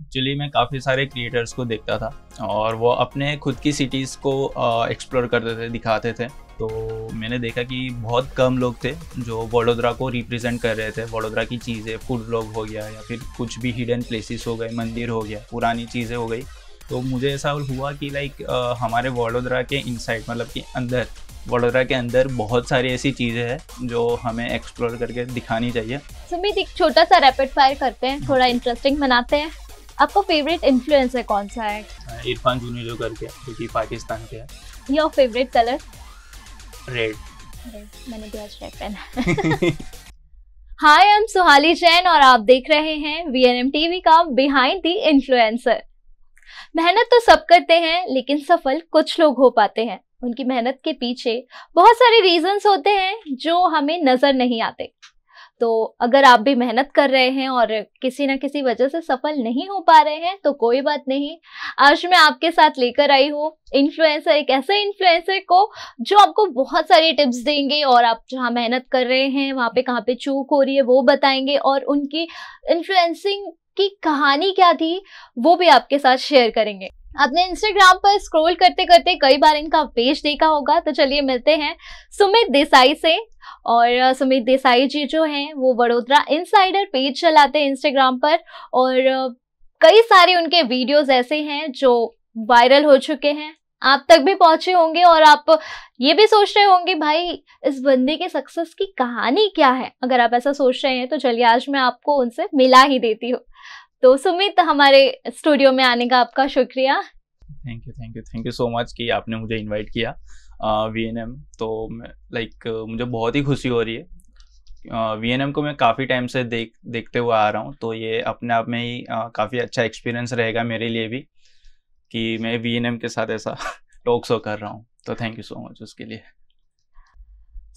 Actually मैं काफ़ी सारे क्रिएटर्स को देखता था और वो अपने खुद की सिटीज़ को एक्सप्लोर करते थे दिखाते थे तो मैंने देखा कि बहुत कम लोग थे जो वडोदरा को रिप्रेजेंट कर रहे थे वडोदरा की चीज़ें फूड ब्लॉग हो गया या फिर कुछ भी हिडन प्लेसेस हो गए मंदिर हो गया पुरानी चीज़ें हो गई तो मुझे ऐसा हुआ कि लाइक हमारे वडोदरा के इनसाइड मतलब कि अंदर वडोदरा के अंदर बहुत सारी ऐसी चीज़ें हैं जो हमें एक्सप्लोर करके दिखानी चाहिए सुमित एक छोटा सा रैपिड फायर करते हैं थोड़ा इंटरेस्टिंग बनाते हैं आपका फेवरेट इन्फ्लुएंसर कौन सा है हाँ, इरफान जूनियर जो करके जो कि पाकिस्तान के है योर फेवरेट कलर रेड मैंने भी आज रेड पहना हाय आई एम सुहाली जैन और आप देख रहे हैं वीएनएम टीवी का बिहाइंड दी इन्फ्लुएंसर मेहनत तो सब करते हैं लेकिन सफल कुछ लोग हो पाते हैं उनकी मेहनत के पीछे बहुत सारे रीजंस होते हैं जो हमें नजर नहीं आते तो अगर आप भी मेहनत कर रहे हैं और किसी ना किसी वजह से सफल नहीं हो पा रहे हैं तो कोई बात नहीं आज मैं आपके साथ लेकर आई हूँ इन्फ्लुएंसर एक ऐसे इन्फ्लुएंसर को जो आपको बहुत सारी टिप्स देंगे और आप जहाँ मेहनत कर रहे हैं वहाँ पे कहाँ पे चूक हो रही है वो बताएंगे और उनकी इन्फ्लुएंसिंग की कहानी क्या थी वो भी आपके साथ शेयर करेंगे आपने इंस्टाग्राम पर स्क्रॉल करते करते कई बार इनका पेज देखा होगा तो चलिए मिलते हैं सुमित देसाई से और सुमित देसाई जी जो हैं वो वडोदरा इनसाइडर पेज चलाते हैं इंस्टाग्राम पर और कई सारे उनके वीडियोस ऐसे हैं जो वायरल हो चुके हैं आप तक भी पहुंचे होंगे और आप ये भी सोच रहे होंगे भाई इस बंदे के सक्सेस की कहानी क्या है अगर आप ऐसा सोच रहे हैं तो चलिए आज मैं आपको उनसे मिला ही देती हूँ तो सुमित हमारे स्टूडियो में आने का आपका शुक्रिया thank you thank you thank you so much कि आपने मुझे इनवाइट किया वी एन एम तो लाइक मुझे बहुत ही खुशी हो रही है वी एन एम को मैं काफ़ी टाइम से देख देखते हुए आ रहा हूँ तो ये अपने आप में ही काफ़ी अच्छा एक्सपीरियंस रहेगा मेरे लिए भी कि मैं वी एन एम के साथ ऐसा टॉक शो कर रहा हूँ तो थैंक यू सो मच उसके लिए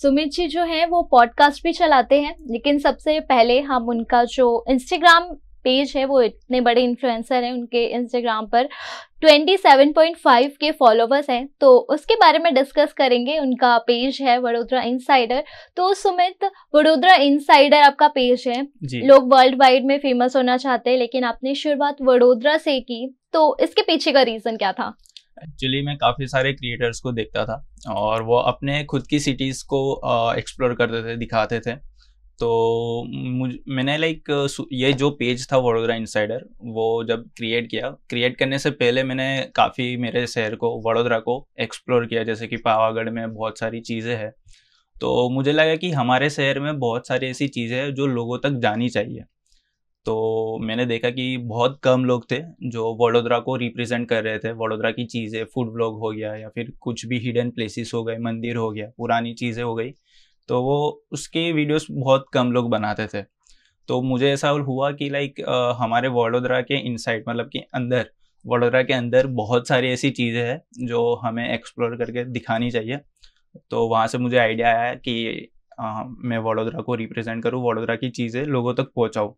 सुमित जी जो हैं वो पॉडकास्ट भी चलाते हैं लेकिन सबसे पहले हम उनका जो इंस्टाग्राम पेज है वो इतने बड़े इन्फ्लुएंसर हैं उनके इंस्टाग्राम पर 27.5 के फॉलोवर्स हैं तो उसके बारे में डिस्कस करेंगे उनका पेज है वडोदरा इनसाइडर तो सुमित वडोदरा इनसाइडर आपका पेज है लोग वर्ल्ड वाइड में फेमस होना चाहते हैं लेकिन आपने शुरुआत वडोदरा से की तो इसके पीछे का रीज़न क्या था एक्चुअली मैं काफ़ी सारे क्रिएटर्स को देखता था और वो अपने खुद की सिटीज़ को एक्सप्लोर करते थे दिखाते थे तो मुझ मैंने लाइक ये जो पेज था वडोदरा इनसाइडर वो जब क्रिएट किया क्रिएट करने से पहले मैंने काफ़ी मेरे शहर को वडोदरा को एक्सप्लोर किया जैसे कि पावागढ़ में बहुत सारी चीज़ें हैं तो मुझे लगा कि हमारे शहर में बहुत सारी ऐसी चीज़ें हैं जो लोगों तक जानी चाहिए तो मैंने देखा कि बहुत कम लोग थे जो वडोदरा को रिप्रेजेंट कर रहे थे वडोदरा की चीज़ें फूड ब्लॉग हो गया या फिर कुछ भी हिडन प्लेसेस हो गए मंदिर हो गया पुरानी चीज़ें हो गई तो वो उसके वीडियोस बहुत कम लोग बनाते थे तो मुझे ऐसा हुआ कि लाइक हमारे वडोदरा के इनसाइड मतलब कि अंदर वडोदरा के अंदर बहुत सारी ऐसी चीज़ें हैं जो हमें एक्सप्लोर करके दिखानी चाहिए तो वहाँ से मुझे आइडिया आया कि आ, मैं वडोदरा को रिप्रेजेंट करूँ वडोदरा की चीज़ें लोगों तक पहुँचाऊँ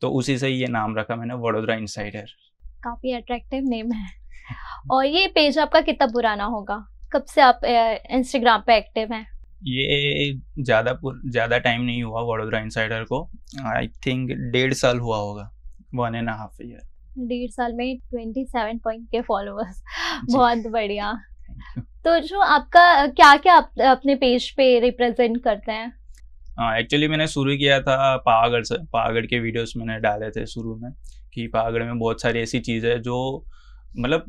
तो उसी से ये नाम रखा मैंने वडोदरा इनसाइडर काफ़ी अट्रैक्टिव नेम है और ये पेज आपका कितना पुराना होगा कब से आप इंस्टाग्राम पे एक्टिव हैं ये ज़्यादा ज़्यादा टाइम नहीं हुआ वडोदरा इंसाइडर को आई थिंक डेढ़ साल हुआ होगा वन एंड हाफ ईयर डेढ़ साल में ट्वेंटी सेवन पॉइंट के फॉलोअर्स बहुत बढ़िया तो जो आपका क्या क्या आप, अपने पेज पे रिप्रेजेंट करते हैं एक्चुअली हाँ, मैंने शुरू किया था पावागढ़ से पावागढ़ के वीडियोस मैंने डाले थे शुरू में कि पावागढ़ में बहुत सारी ऐसी चीज़ है जो मतलब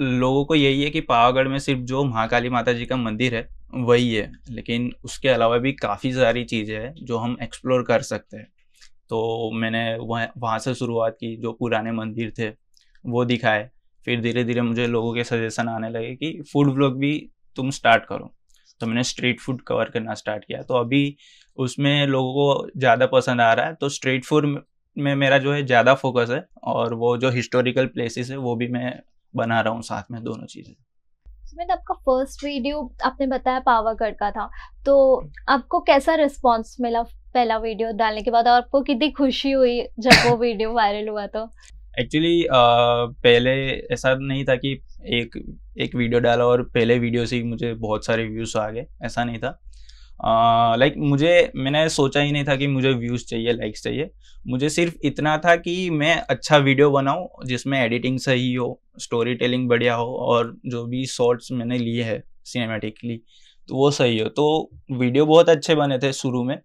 लोगों को यही है कि पावागढ़ में सिर्फ जो महाकाली माता जी का मंदिर है वही है लेकिन उसके अलावा भी काफ़ी सारी चीज़ें हैं जो हम एक्सप्लोर कर सकते हैं तो मैंने वह वहाँ से शुरुआत की जो पुराने मंदिर थे वो दिखाए फिर धीरे धीरे मुझे लोगों के सजेशन आने लगे कि फूड ब्लॉग भी तुम स्टार्ट करो तो मैंने स्ट्रीट फूड कवर करना स्टार्ट किया तो अभी उसमें लोगों को ज़्यादा पसंद आ रहा है तो स्ट्रीट फूड में मेरा जो है ज़्यादा फोकस है और वो जो हिस्टोरिकल प्लेसेस है वो भी मैं बना रहा हूँ साथ में दोनों चीज़ें उसमें तो आपका फर्स्ट वीडियो आपने बताया पावागढ़ का था तो आपको कैसा रिस्पॉन्स मिला पहला वीडियो डालने के बाद आपको कितनी खुशी हुई जब वो वीडियो वायरल हुआ तो एक्चुअली uh, पहले ऐसा नहीं था कि एक एक वीडियो डाला और पहले वीडियो से ही मुझे बहुत सारे व्यूज आ गए ऐसा नहीं था लाइक like, मुझे मैंने सोचा ही नहीं था कि मुझे व्यूज़ चाहिए लाइक्स चाहिए मुझे सिर्फ इतना था कि मैं अच्छा वीडियो बनाऊं जिसमें एडिटिंग सही हो स्टोरी टेलिंग बढ़िया हो और जो भी शॉर्ट्स मैंने लिए हैं सिनेमेटिकली तो वो सही हो तो वीडियो बहुत अच्छे बने थे शुरू में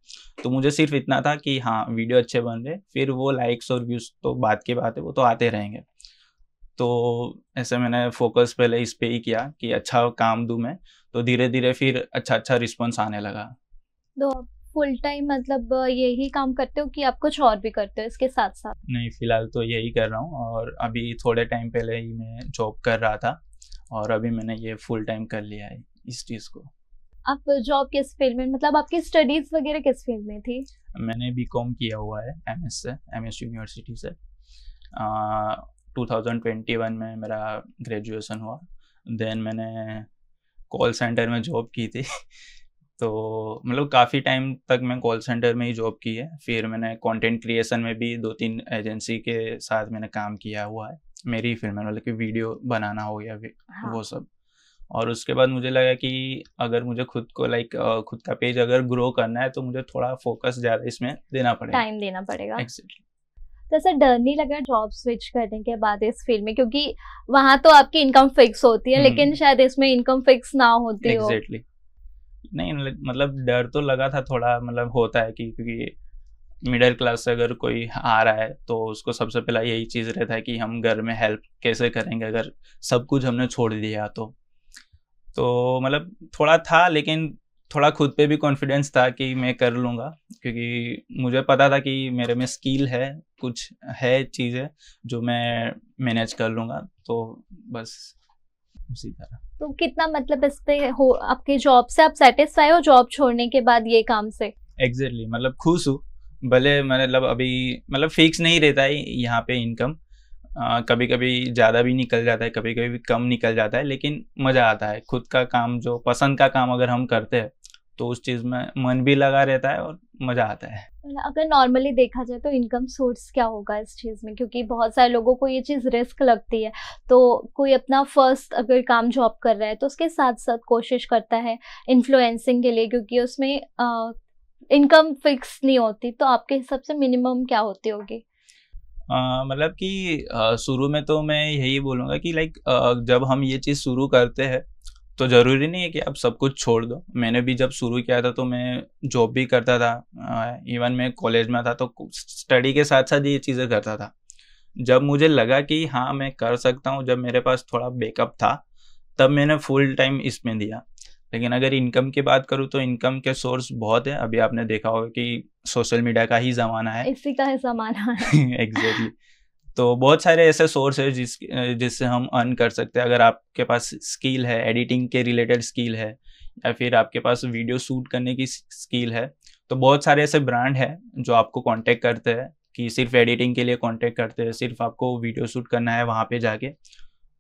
तो मुझे सिर्फ इतना था कि हाँ वीडियो अच्छे बन रहे फिर वो लाइक्स और व्यूज़ तो बात की बात है वो तो आते रहेंगे तो ऐसे मैंने फोकस पहले इस पे ही किया कि अच्छा काम दू मैं तो धीरे धीरे फिर अच्छा अच्छा रिस्पॉन्स आने लगा तो फुल टाइम मतलब यही काम करते हो कि आप कुछ और भी करते हो इसके साथ साथ नहीं फिलहाल तो यही कर रहा हूँ और अभी थोड़े टाइम पहले ही मैं जॉब कर रहा था और अभी मैंने ये फुल टाइम कर लिया है इस चीज़ को आप जॉब किस फील्ड में मतलब आपकी स्टडीज वगैरह किस फील्ड में थी मैंने बी किया हुआ है एम से एम यूनिवर्सिटी से 2021 में मेरा ग्रेजुएशन हुआ देन मैंने कॉल सेंटर में जॉब की थी तो मतलब काफ़ी टाइम तक मैं कॉल सेंटर में ही जॉब की है फिर मैंने कंटेंट क्रिएशन में भी दो तीन एजेंसी के साथ मैंने काम किया हुआ है मेरी फिल्म मतलब कि वीडियो बनाना हो गया हाँ। वो सब और उसके बाद मुझे लगा कि अगर मुझे खुद को लाइक खुद का पेज अगर ग्रो करना है तो मुझे थोड़ा फोकस ज़्यादा इसमें देना पड़ेगा टाइम देना पड़ेगा exactly. तो ऐसा डर नहीं लगा जॉब स्विच करने के बाद इस फील्ड में क्योंकि वहां तो आपकी इनकम फिक्स होती है लेकिन हम्म। शायद इसमें इनकम फिक्स ना होती हो नहीं मतलब डर तो लगा था थोड़ा मतलब होता है कि क्योंकि मिडिल क्लास से अगर कोई आ रहा है तो उसको सबसे पहला यही चीज़ रहता है कि हम घर में हेल्प कैसे करेंगे अगर सब कुछ हमने छोड़ दिया तो तो मतलब थोड़ा था लेकिन थोड़ा खुद पे भी कॉन्फिडेंस था कि मैं कर लूँगा क्योंकि मुझे पता था कि मेरे में स्किल है कुछ है चीज़ें जो मैं मैनेज कर लूँगा तो बस उसी तरह तो कितना मतलब इस पे हो आपके जॉब से आप सेटिस्फाई हो जॉब छोड़ने के बाद ये काम से एग्जैक्टली exactly, मतलब खुश हूँ भले मतलब अभी मतलब फिक्स नहीं रहता है यहाँ पे इनकम कभी कभी ज़्यादा भी निकल जाता है कभी कभी कम निकल जाता है लेकिन मज़ा आता है खुद का काम जो पसंद का काम अगर हम करते हैं तो उस चीज़ में मन भी लगा रहता है और मज़ा आता है अगर नॉर्मली देखा जाए तो इनकम सोर्स क्या होगा इस चीज़ में क्योंकि बहुत सारे लोगों को ये चीज़ रिस्क लगती है तो कोई अपना फर्स्ट अगर काम जॉब कर रहा है तो उसके साथ साथ कोशिश करता है इन्फ्लुएंसिंग के लिए क्योंकि उसमें इनकम फिक्स नहीं होती तो आपके हिसाब से मिनिमम क्या होती होगी मतलब कि शुरू में तो मैं यही बोलूँगा कि लाइक जब हम ये चीज़ शुरू करते हैं तो ज़रूरी नहीं है कि आप सब कुछ छोड़ दो मैंने भी जब शुरू किया था तो मैं जॉब भी करता था इवन मैं कॉलेज में था तो स्टडी के साथ साथ ये चीज़ें करता था जब मुझे लगा कि हाँ मैं कर सकता हूँ जब मेरे पास थोड़ा बेकअप था तब मैंने फुल टाइम इसमें दिया लेकिन अगर इनकम की बात करूँ तो इनकम के सोर्स बहुत है अभी आपने देखा होगा कि सोशल मीडिया का ही जमाना है इसी का ही जमाना है एग्जैक्टली exactly. तो बहुत सारे ऐसे सोर्स है जिस जिससे हम अर्न कर सकते हैं अगर आपके पास स्किल है एडिटिंग के रिलेटेड स्किल है या फिर आपके पास वीडियो शूट करने की स्किल है तो बहुत सारे ऐसे ब्रांड है जो आपको कांटेक्ट करते हैं कि सिर्फ एडिटिंग के लिए कांटेक्ट करते हैं सिर्फ आपको वीडियो शूट करना है वहाँ पे जाके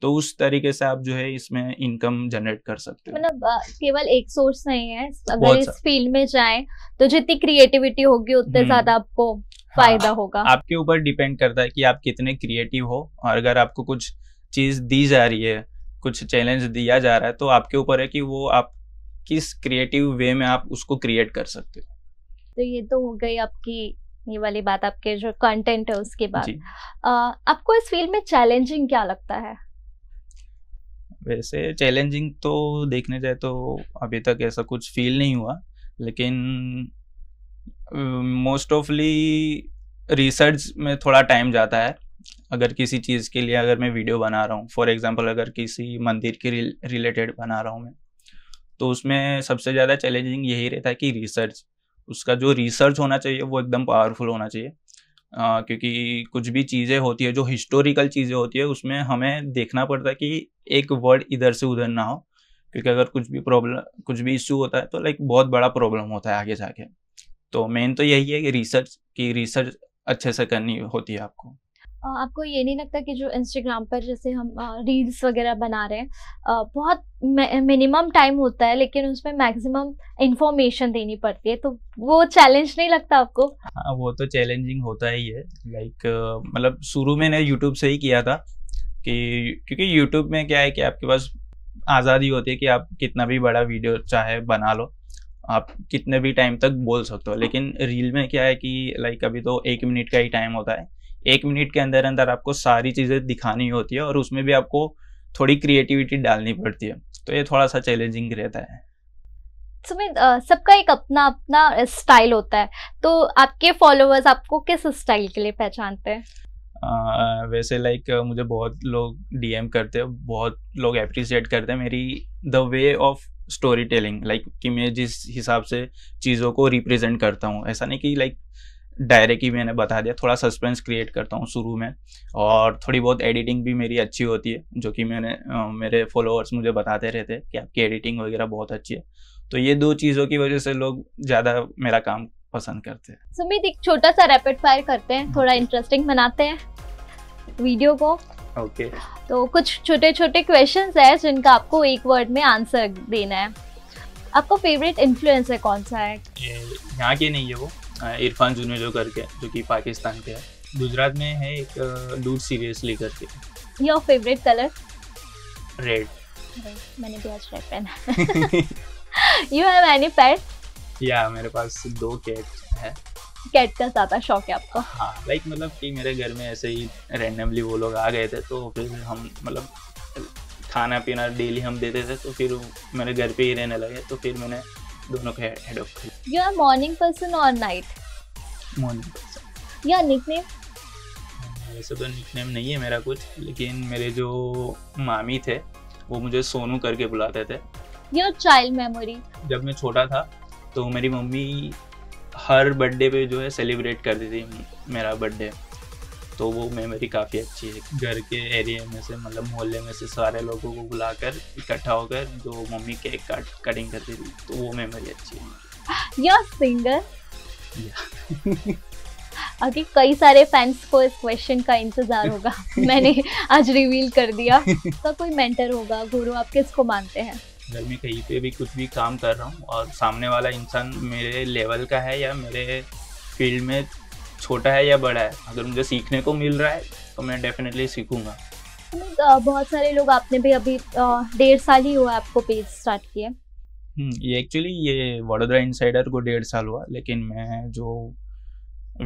तो उस तरीके से आप जो है इसमें इनकम जनरेट कर सकते हैं मतलब केवल एक सोर्स नहीं है अगर इस फील्ड में जाए तो जितनी क्रिएटिविटी होगी उतने हम्म। ज्यादा आपको हाँ, फायदा हाँ, होगा आपके ऊपर डिपेंड करता है कि आप कितने क्रिएटिव हो और अगर आपको कुछ चीज दी जा रही है कुछ चैलेंज दिया जा रहा है तो आपके ऊपर है कि वो आप किस क्रिएटिव वे में आप उसको क्रिएट कर सकते हो तो ये तो हो गई आपकी ये वाली बात आपके जो कंटेंट है उसके बाद आपको इस फील्ड में चैलेंजिंग क्या लगता है वैसे चैलेंजिंग तो देखने जाए तो अभी तक ऐसा कुछ फील नहीं हुआ लेकिन मोस्ट ऑफली रिसर्च में थोड़ा टाइम जाता है अगर किसी चीज़ के लिए अगर मैं वीडियो बना रहा हूँ फॉर एग्जांपल अगर किसी मंदिर के रिलेटेड बना रहा हूँ मैं तो उसमें सबसे ज़्यादा चैलेंजिंग यही रहता है कि रिसर्च उसका जो रिसर्च होना चाहिए वो एकदम पावरफुल होना चाहिए आ, क्योंकि कुछ भी चीज़ें होती है जो हिस्टोरिकल चीज़ें होती है उसमें हमें देखना पड़ता है कि एक वर्ड इधर से उधर ना हो क्योंकि अगर कुछ भी प्रॉब्लम कुछ भी इश्यू होता है तो लाइक बहुत बड़ा प्रॉब्लम होता है आगे जाके तो मेन तो यही है कि रिसर्च की रिसर्च अच्छे से करनी होती है आपको आपको ये नहीं लगता कि जो इंस्टाग्राम पर जैसे हम रील्स वगैरह बना रहे हैं बहुत मिनिमम टाइम होता है लेकिन उसमें मैक्सिमम इंफॉर्मेशन देनी पड़ती है तो वो चैलेंज नहीं लगता आपको हाँ वो तो चैलेंजिंग होता ही है लाइक मतलब शुरू में मैंने यूट्यूब से ही किया था कि क्योंकि यूट्यूब में क्या है कि आपके पास आज़ादी होती है कि आप कितना भी बड़ा वीडियो चाहे बना लो आप कितने भी टाइम तक बोल सकते हो लेकिन रील में क्या है कि लाइक अभी तो एक मिनट का ही टाइम होता है एक मिनट के अंदर अंदर आपको सारी चीज़ें दिखानी होती है और उसमें भी आपको थोड़ी क्रिएटिविटी डालनी पड़ती है तो ये थोड़ा सा चैलेंजिंग रहता है सुमित सबका एक अपना अपना स्टाइल होता है तो आपके फॉलोअर्स आपको किस स्टाइल के लिए पहचानते हैं वैसे लाइक मुझे बहुत लोग डीएम करते हैं बहुत लोग अप्रिशिएट करते हैं मेरी the way of story telling like कि मैं जिस हिसाब से चीज़ों को रिप्रेजेंट करता हूँ ऐसा नहीं कि लाइक डायरेक्ट ही मैंने बता दिया थोड़ा सस्पेंस क्रिएट करता हूँ शुरू में और थोड़ी बहुत एडिटिंग भी मेरी अच्छी होती है जो कि मैंने मेरे फॉलोअर्स मुझे बताते रहते हैं कि आपकी एडिटिंग वगैरह बहुत अच्छी है तो ये दो चीज़ों की वजह से लोग ज़्यादा मेरा काम पसंद करते हैं सुमित एक छोटा सा रैपिड फायर करते हैं थोड़ा इंटरेस्टिंग बनाते हैं वीडियो को ओके तो कुछ छोटे छोटे क्वेश्चन है जिनका आपको एक वर्ड में आंसर देना है आपका फेवरेट इन्फ्लुएंसर कौन सा है यहाँ के नहीं है वो इरफान जूनियर जो करके जो कि पाकिस्तान के है गुजरात में है एक डूड सीरियसली करके योर फेवरेट कलर रेड मैंने भी आज रेड पहना यू हैव एनी पेट या मेरे पास दो कैट है कैट का ज्यादा शौक है आपको हाँ लाइक मतलब कि मेरे घर में ऐसे ही रैंडमली वो लोग आ गए थे तो फिर हम मतलब खाना पीना डेली हम देते थे तो फिर मेरे घर पे ही रहने लगे तो फिर मैंने दोनों को हेड ऑफ कर You are morning person or night? Morning person या निकनेम वैसे तो निकनेम नहीं है मेरा कुछ लेकिन मेरे जो मामी थे वो मुझे सोनू करके बुलाते थे योर चाइल्ड मेमोरी जब मैं छोटा था तो मेरी मम्मी हर बर्थडे पे जो है सेलिब्रेट करती थी मेरा बर्थडे तो वो मेमोरी काफ़ी अच्छी है घर के एरिया में से मतलब मोहल्ले में से सारे लोगों को बुलाकर इकट्ठा होकर जो मम्मी केक काट कटिंग करती थी तो वो मेमोरी अच्छी है You're singer. Yeah. आगे कई सारे फैंस को इस क्वेश्चन का इंतजार होगा मैंने आज रिवील कर दिया तो कोई मेंटर होगा गुरु आप किसको मानते हैं जब मैं कहीं पे भी कुछ भी काम कर रहा हूँ और सामने वाला इंसान मेरे लेवल का है या मेरे फील्ड में छोटा है या बड़ा है अगर मुझे सीखने को मिल रहा है तो मैं डेफिनेटली सीखूंगा तो, बहुत सारे लोग आपने भी अभी डेढ़ साल ही हुआ आपको पेज स्टार्ट किया हम्म, ये एक्चुअली ये वडोदरा इनसाइडर को डेढ़ साल हुआ लेकिन मैं जो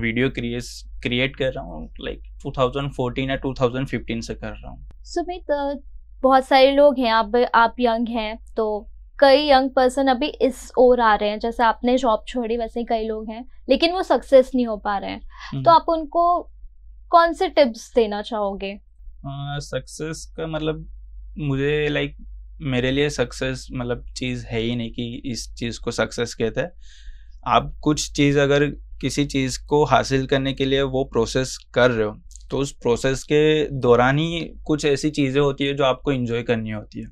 वीडियो क्रिएस क्रिएट कर रहा हूँ लाइक 2014 या 2015 से कर रहा हूँ सुमित बहुत सारे लोग हैं आप आप यंग हैं तो कई यंग पर्सन अभी इस ओर आ रहे हैं जैसे आपने जॉब छोड़ी वैसे कई लोग हैं लेकिन वो सक्सेस नहीं हो पा रहे हैं हम्म। तो आप उनको कौन से टिप्स देना चाहोगे सक्सेस का मतलब मुझे लाइक मेरे लिए सक्सेस मतलब चीज़ है ही नहीं कि इस चीज़ को सक्सेस कहते हैं आप कुछ चीज़ अगर किसी चीज़ को हासिल करने के लिए वो प्रोसेस कर रहे हो तो उस प्रोसेस के दौरान ही कुछ ऐसी चीज़ें होती है जो आपको इन्जॉय करनी होती है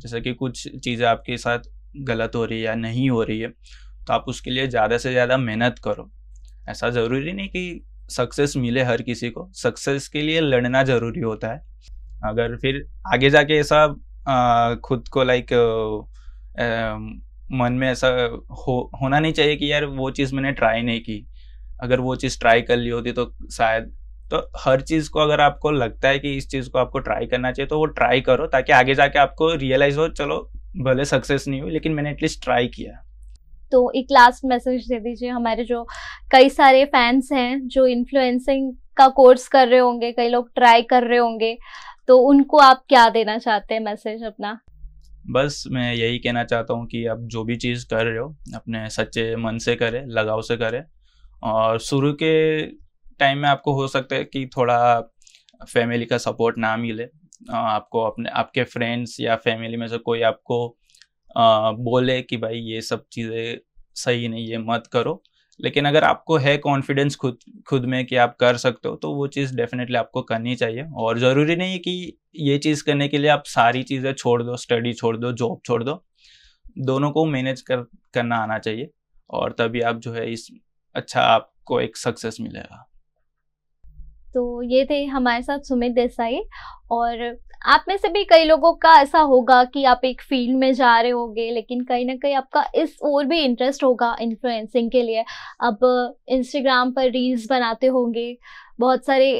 जैसे कि कुछ चीज़ें आपके साथ गलत हो रही है या नहीं हो रही है तो आप उसके लिए ज़्यादा से ज़्यादा मेहनत करो ऐसा ज़रूरी नहीं कि सक्सेस मिले हर किसी को सक्सेस के लिए लड़ना ज़रूरी होता है अगर फिर आगे जाके ऐसा खुद को लाइक मन में ऐसा हो होना नहीं चाहिए कि यार वो चीज़ मैंने ट्राई नहीं की अगर वो चीज़ ट्राई कर ली होती तो शायद तो हर चीज़ को अगर आपको लगता है कि इस चीज़ को आपको ट्राई करना चाहिए तो वो ट्राई करो ताकि आगे जाके आपको रियलाइज हो चलो भले सक्सेस नहीं हुई लेकिन मैंने एटलीस्ट ट्राई किया तो एक लास्ट मैसेज दे दीजिए हमारे जो कई सारे फैंस हैं जो इन्फ्लुएंसिंग का कोर्स कर रहे होंगे कई लोग ट्राई कर रहे होंगे तो उनको आप क्या देना चाहते हैं मैसेज अपना बस मैं यही कहना चाहता हूँ कि आप जो भी चीज़ कर रहे हो अपने सच्चे मन से करें लगाव से करें और शुरू के टाइम में आपको हो सकता है कि थोड़ा फैमिली का सपोर्ट ना मिले आपको अपने आपके फ्रेंड्स या फैमिली में से कोई आपको आ, बोले कि भाई ये सब चीज़ें सही नहीं ये मत करो लेकिन अगर आपको है कॉन्फिडेंस खुद खुद में कि आप कर सकते हो तो वो चीज़ डेफिनेटली आपको करनी चाहिए और ज़रूरी नहीं है कि ये चीज़ करने के लिए आप सारी चीज़ें छोड़ दो स्टडी छोड़ दो जॉब छोड़ दो दोनों को मैनेज कर करना आना चाहिए और तभी आप जो है इस अच्छा आपको एक सक्सेस मिलेगा तो ये थे हमारे साथ सुमित देसाई और आप में से भी कई लोगों का ऐसा होगा कि आप एक फील्ड में जा रहे होंगे लेकिन कहीं ना कहीं आपका इस और भी इंटरेस्ट होगा इन्फ्लुएंसिंग के लिए अब इंस्टाग्राम पर रील्स बनाते होंगे बहुत सारे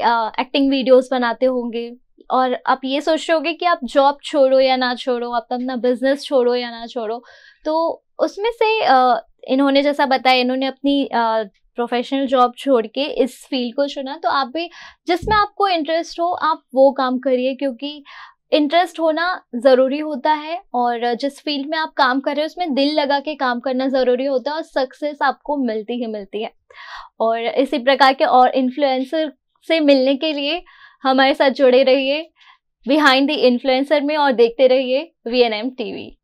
एक्टिंग वीडियोस बनाते होंगे और आप ये सोच रहे होंगे कि आप जॉब छोड़ो या ना छोड़ो आप अपना बिजनेस छोड़ो या ना छोड़ो तो उसमें से आ, इन्होंने जैसा बताया इन्होंने अपनी प्रोफेशनल जॉब छोड़ के इस फील्ड को चुना तो आप भी जिसमें आपको इंटरेस्ट हो आप वो काम करिए क्योंकि इंटरेस्ट होना ज़रूरी होता है और जिस फील्ड में आप काम कर रहे हो उसमें दिल लगा के काम करना ज़रूरी होता है और सक्सेस आपको मिलती ही मिलती है और इसी प्रकार के और इन्फ्लुएंसर से मिलने के लिए हमारे साथ जुड़े रहिए बिहाइंड द इन्फ्लुएंसर में और देखते रहिए V N M T we